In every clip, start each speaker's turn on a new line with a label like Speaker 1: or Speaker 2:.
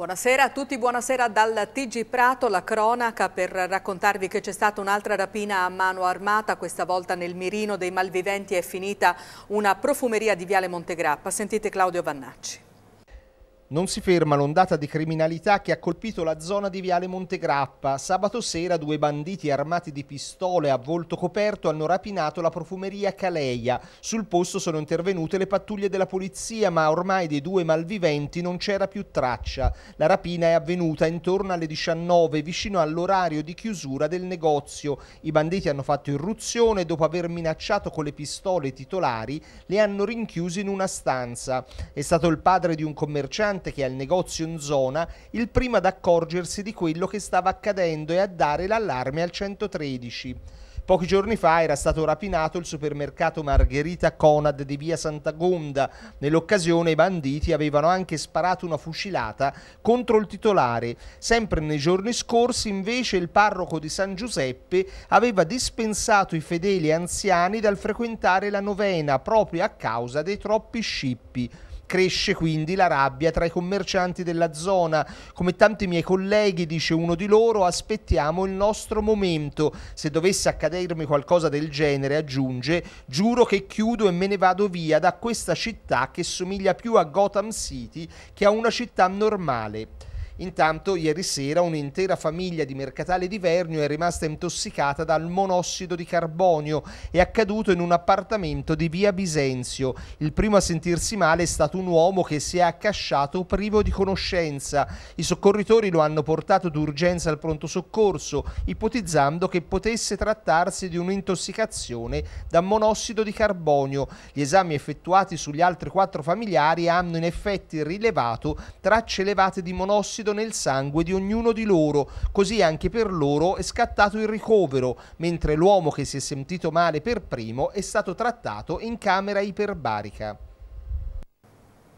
Speaker 1: Buonasera a tutti, buonasera dal TG Prato, la cronaca per raccontarvi che c'è stata un'altra rapina a mano armata, questa volta nel mirino dei malviventi è finita una profumeria di Viale Montegrappa. Sentite Claudio Vannacci.
Speaker 2: Non si ferma l'ondata di criminalità che ha colpito la zona di Viale Montegrappa. Sabato sera due banditi armati di pistole a volto coperto hanno rapinato la profumeria Caleia. Sul posto sono intervenute le pattuglie della polizia, ma ormai dei due malviventi non c'era più traccia. La rapina è avvenuta intorno alle 19, vicino all'orario di chiusura del negozio. I banditi hanno fatto irruzione e dopo aver minacciato con le pistole i titolari, le hanno rinchiusi in una stanza. È stato il padre di un commerciante commerciante che ha il negozio in zona il primo ad accorgersi di quello che stava accadendo e a dare l'allarme al 113. Pochi giorni fa era stato rapinato il supermercato Margherita Conad di via Santa Gonda. Nell'occasione i banditi avevano anche sparato una fucilata contro il titolare. Sempre nei giorni scorsi invece il parroco di San Giuseppe aveva dispensato i fedeli anziani dal frequentare la novena proprio a causa dei troppi scippi. Cresce quindi la rabbia tra i commercianti della zona. Come tanti miei colleghi, dice uno di loro, aspettiamo il nostro momento. Se dovesse accadermi qualcosa del genere, aggiunge, giuro che chiudo e me ne vado via da questa città che somiglia più a Gotham City che a una città normale. Intanto ieri sera un'intera famiglia di Mercatale di Vernio è rimasta intossicata dal monossido di carbonio. È accaduto in un appartamento di via Bisenzio. Il primo a sentirsi male è stato un uomo che si è accasciato privo di conoscenza. I soccorritori lo hanno portato d'urgenza al pronto soccorso, ipotizzando che potesse trattarsi di un'intossicazione da monossido di carbonio. Gli esami effettuati sugli altri quattro familiari hanno in effetti rilevato tracce elevate di monossido credo nel sangue di ognuno di loro, così anche per loro è scattato il ricovero, mentre l'uomo che si è sentito male per primo è stato trattato in camera iperbarica.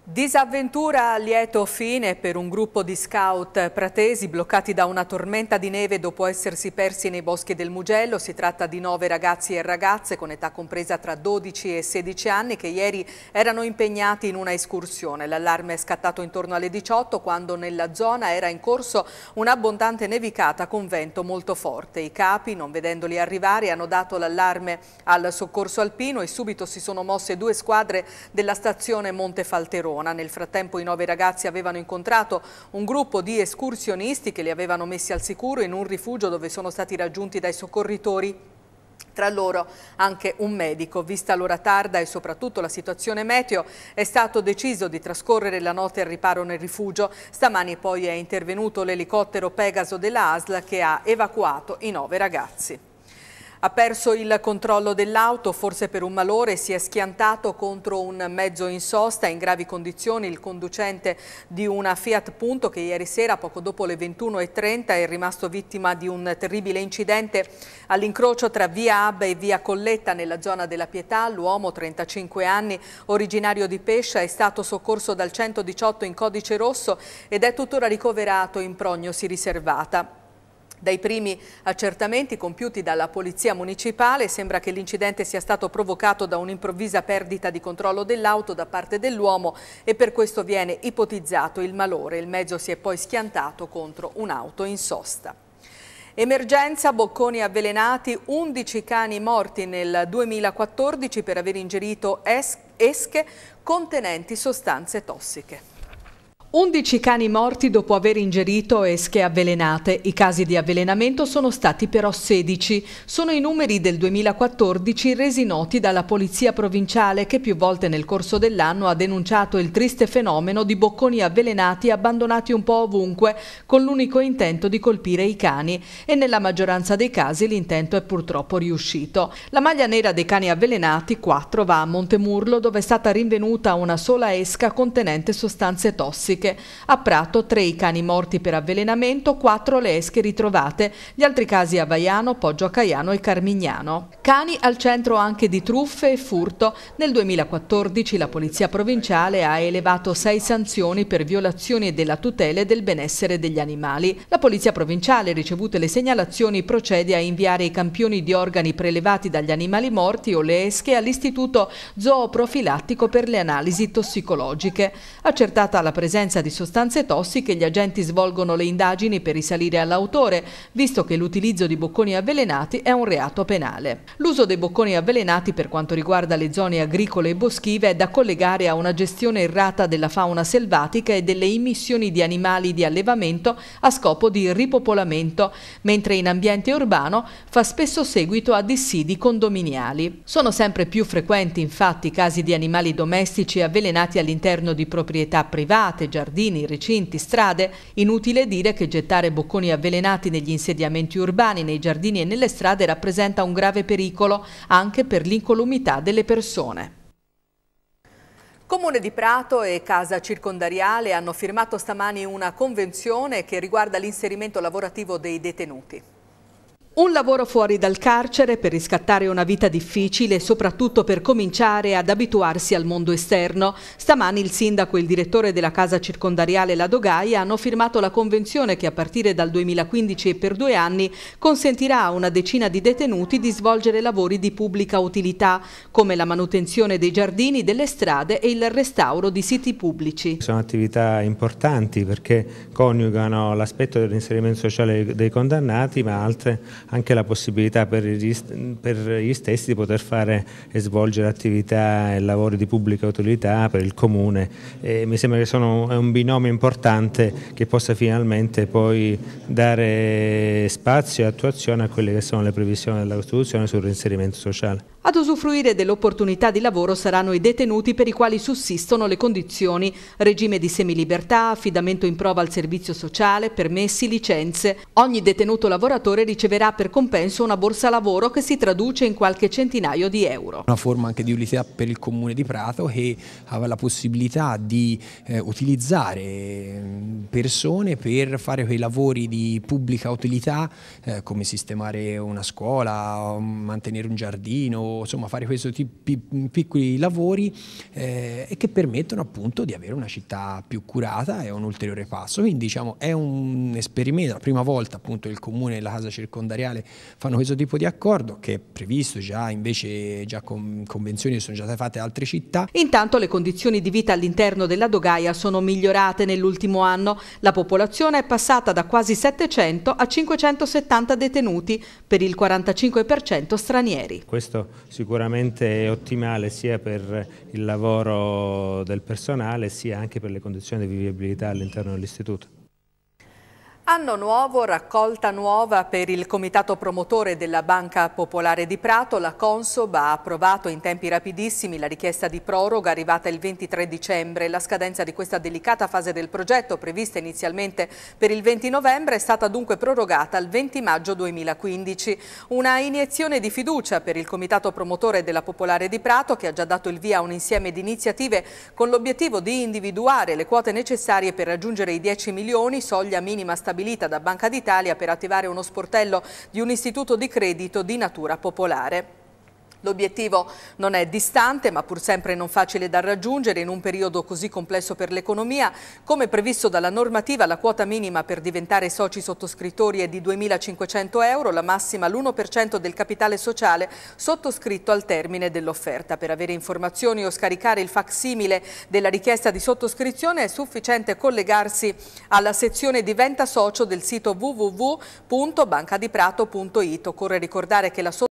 Speaker 1: Disavventura a lieto fine per un gruppo di scout pratesi bloccati da una tormenta di neve dopo essersi persi nei boschi del Mugello. Si tratta di nove ragazzi e ragazze con età compresa tra 12 e 16 anni che ieri erano impegnati in una escursione. L'allarme è scattato intorno alle 18 quando nella zona era in corso un'abbondante nevicata con vento molto forte. I capi, non vedendoli arrivare, hanno dato l'allarme al soccorso alpino e subito si sono mosse due squadre della stazione Monte Falterone Verona. Nel frattempo i nove ragazzi avevano incontrato un gruppo di escursionisti che li avevano messi al sicuro in un rifugio dove sono stati raggiunti dai soccorritori tra loro anche un medico. Vista l'ora tarda e soprattutto la situazione meteo, è stato deciso di trascorrere la notte al riparo nel rifugio. Stamani poi è intervenuto l'elicottero Pegaso della ASL che ha evacuato i nove ragazzi. Ha perso il controllo dell'auto, forse per un malore, si è schiantato contro un mezzo in sosta. In gravi condizioni il conducente di una Fiat Punto che ieri sera, poco dopo le 21.30, è rimasto vittima di un terribile incidente all'incrocio tra via Abbe e via Colletta nella zona della Pietà. L'uomo, 35 anni, originario di Pescia, è stato soccorso dal 118 in codice rosso ed è tuttora ricoverato in prognosi riservata. Dai primi accertamenti compiuti dalla Polizia Municipale sembra che l'incidente sia stato provocato da un'improvvisa perdita di controllo dell'auto da parte dell'uomo e per questo viene ipotizzato il malore. Il mezzo si è poi schiantato contro un'auto in sosta. Emergenza, bocconi avvelenati, 11 cani morti nel 2014 per aver ingerito esche contenenti sostanze tossiche. 11 cani morti dopo aver ingerito esche avvelenate. I casi di avvelenamento sono stati però 16. Sono i numeri del 2014 resi noti dalla Polizia Provinciale che più volte nel corso dell'anno ha denunciato il triste fenomeno di bocconi avvelenati abbandonati un po' ovunque con l'unico intento di colpire i cani e nella maggioranza dei casi l'intento è purtroppo riuscito. La maglia nera dei cani avvelenati, 4, va a Montemurlo dove è stata rinvenuta una sola esca contenente sostanze tossiche domestiche. A Prato tre i cani morti per avvelenamento, quattro le esche ritrovate, gli altri casi a Vaiano, Poggio a Caiano e Carmignano. Cani al centro anche di truffe e furto. Nel 2014 la Polizia Provinciale ha elevato sei sanzioni per violazioni della tutela e del benessere degli animali. La Polizia Provinciale, ricevute le segnalazioni, procede a inviare i campioni di organi prelevati dagli animali morti o le esche all'Istituto Zooprofilattico per le analisi tossicologiche. Accertata la presenza presenza di sostanze tossiche gli agenti svolgono le indagini per risalire all'autore, visto che l'utilizzo di bocconi avvelenati è un reato penale. L'uso dei bocconi avvelenati per quanto riguarda le zone agricole e boschive è da collegare a una gestione errata della fauna selvatica e delle immissioni di animali di allevamento a scopo di ripopolamento, mentre in ambiente urbano fa spesso seguito a dissidi condominiali. Sono sempre più frequenti infatti casi di animali domestici avvelenati all'interno di proprietà private, giardini, giardini, recinti, strade. Inutile dire che gettare bocconi avvelenati negli insediamenti urbani, nei giardini e nelle strade rappresenta un grave pericolo anche per l'incolumità delle persone. Comune di Prato e Casa Circondariale hanno firmato stamani una convenzione che riguarda l'inserimento lavorativo dei detenuti. Un lavoro fuori dal carcere per riscattare una vita difficile e soprattutto per cominciare ad abituarsi al mondo esterno. Stamani il sindaco e il direttore della casa circondariale La Dogaia hanno firmato la convenzione che a partire dal 2015 e per due anni consentirà a una decina di detenuti di svolgere lavori di pubblica utilità come la manutenzione dei giardini, delle strade e il restauro di siti pubblici.
Speaker 2: Sono attività importanti perché coniugano l'aspetto dell'inserimento sociale dei condannati ma altre anche la possibilità per gli, per gli stessi di poter fare e svolgere attività e lavori di pubblica utilità per il comune. E mi sembra che sono, è un binomio importante che possa finalmente poi dare spazio e attuazione a quelle che sono le previsioni della Costituzione sul reinserimento sociale.
Speaker 1: Ad usufruire dell'opportunità di lavoro saranno i detenuti per i quali sussistono le condizioni regime di semilibertà, affidamento in prova al servizio sociale, permessi, licenze. Ogni detenuto lavoratore riceverà per compenso una borsa lavoro che si traduce in qualche centinaio di euro.
Speaker 2: Una forma anche di utilità per il comune di Prato che aveva la possibilità di eh, utilizzare mm, persone per fare quei lavori di pubblica utilità eh, come sistemare una scuola, mm, mantenere un giardino, insomma fare questi tipi, mm, piccoli lavori eh, e che permettono appunto di avere una città più curata è un ulteriore passo. Quindi diciamo è un esperimento, la prima volta appunto il comune e la casa circondaria industriale fanno questo tipo di accordo che è previsto già invece già con convenzioni che sono già state fatte da altre città.
Speaker 1: Intanto le condizioni di vita all'interno della dogaia sono migliorate nell'ultimo anno. La popolazione è passata da quasi 700 a 570 detenuti, per il 45% stranieri.
Speaker 2: Questo sicuramente è ottimale sia per il lavoro del personale sia anche per le condizioni di vivibilità all'interno dell'istituto.
Speaker 1: Anno nuovo, raccolta nuova per il comitato promotore della Banca Popolare di Prato, la Consob ha approvato in tempi rapidissimi la richiesta di proroga arrivata il 23 dicembre. La scadenza di questa delicata fase del progetto, prevista inizialmente per il 20 novembre, è stata dunque prorogata al 20 maggio 2015. Una iniezione di fiducia per il comitato promotore della Popolare di Prato che ha già dato il via a un insieme di iniziative con l'obiettivo di individuare le quote necessarie per raggiungere i 10 milioni, soglia minima stabilizzata stabilita da Banca d'Italia per attivare uno sportello di un istituto di credito di natura popolare. L'obiettivo non è distante, ma pur sempre non facile da raggiungere in un periodo così complesso per l'economia. Come previsto dalla normativa, la quota minima per diventare soci sottoscrittori è di 2.500 euro, la massima l'1% del capitale sociale sottoscritto al termine dell'offerta. Per avere informazioni o scaricare il facsimile della richiesta di sottoscrizione è sufficiente collegarsi alla sezione Diventa socio del sito www.bancadiprato.it. Occorre ricordare che la sottoscrizione